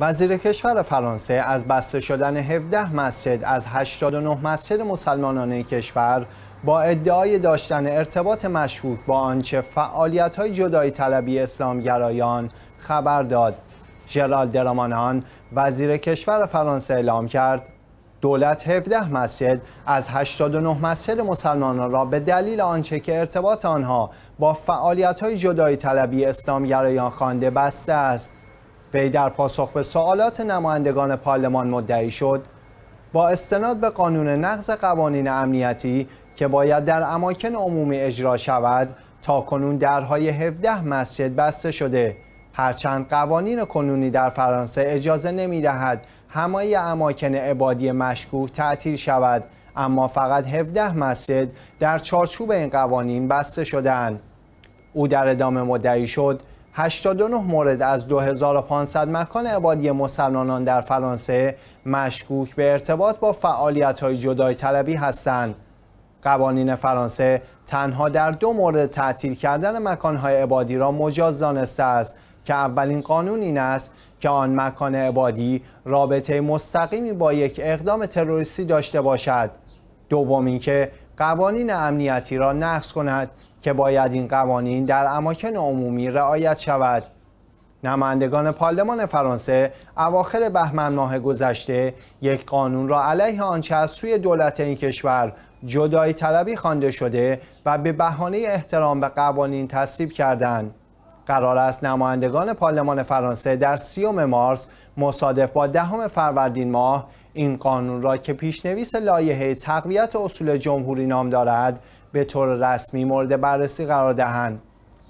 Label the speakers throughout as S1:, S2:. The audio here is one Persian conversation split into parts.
S1: وزیر کشور فرانسه از بسته شدن 17 مسجد از 89 مسجد مسلمانان کشور با ادعای داشتن ارتباط مشکوک با آنچه های جدای طلبی اسلامگرایان خبر داد. جرال درامانان وزیر کشور فرانسه اعلام کرد دولت 17 مسجد از 89 مسجد مسلمانان را به دلیل آنچه که ارتباط آنها با های جدای طلبی اسلامگرایان خوانده بسته است وی در پاسخ به سوالات نمایندگان پارلمان مدعی شد با استناد به قانون نقض قوانین امنیتی که باید در اماکن عمومی اجرا شود تا کنون درهای 17 مسجد بسته شده هرچند قوانین کنونی در فرانسه اجازه نمی دهد همه اماکن عبادی مشکوک تعطیل شود اما فقط 17 مسجد در چارچوب این قوانین بسته شدن او در ادامه مدعی شد 89 مورد از 2500 مکان عبادی مسلمانان در فرانسه مشکوک به ارتباط با فعالیت های جدای طلبی هستند. قوانین فرانسه تنها در دو مورد تعطیل کردن مکانهای عبادی را مجاز دانسته است که اولین قانون این است که آن مکان عبادی رابطه مستقیمی با یک اقدام تروریستی داشته باشد دوم اینکه قوانین امنیتی را نقض کند که باید این قوانین در اماکن عمومی رعایت شود نمایندگان پارلمان فرانسه اواخر بهمن ماه گذشته یک قانون را علیه آنچه از سوی دولت این کشور جدایی طلبی خوانده شده و به بهانه احترام به قوانین تصویب کردند قرار است نمایندگان پارلمان فرانسه در سیوم مارس مصادف با دهم فروردین ماه این قانون را که پیشنویس لایحه تقویت اصول جمهوری نام دارد به طور رسمی مورد بررسی قرار دهند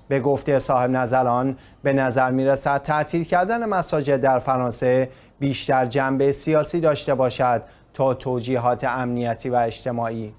S1: به گفته صاحب نظران به نظر میرسد رسد تعطیل کردن مساجد در فرانسه بیشتر جنبه سیاسی داشته باشد تا توجیهات امنیتی و اجتماعی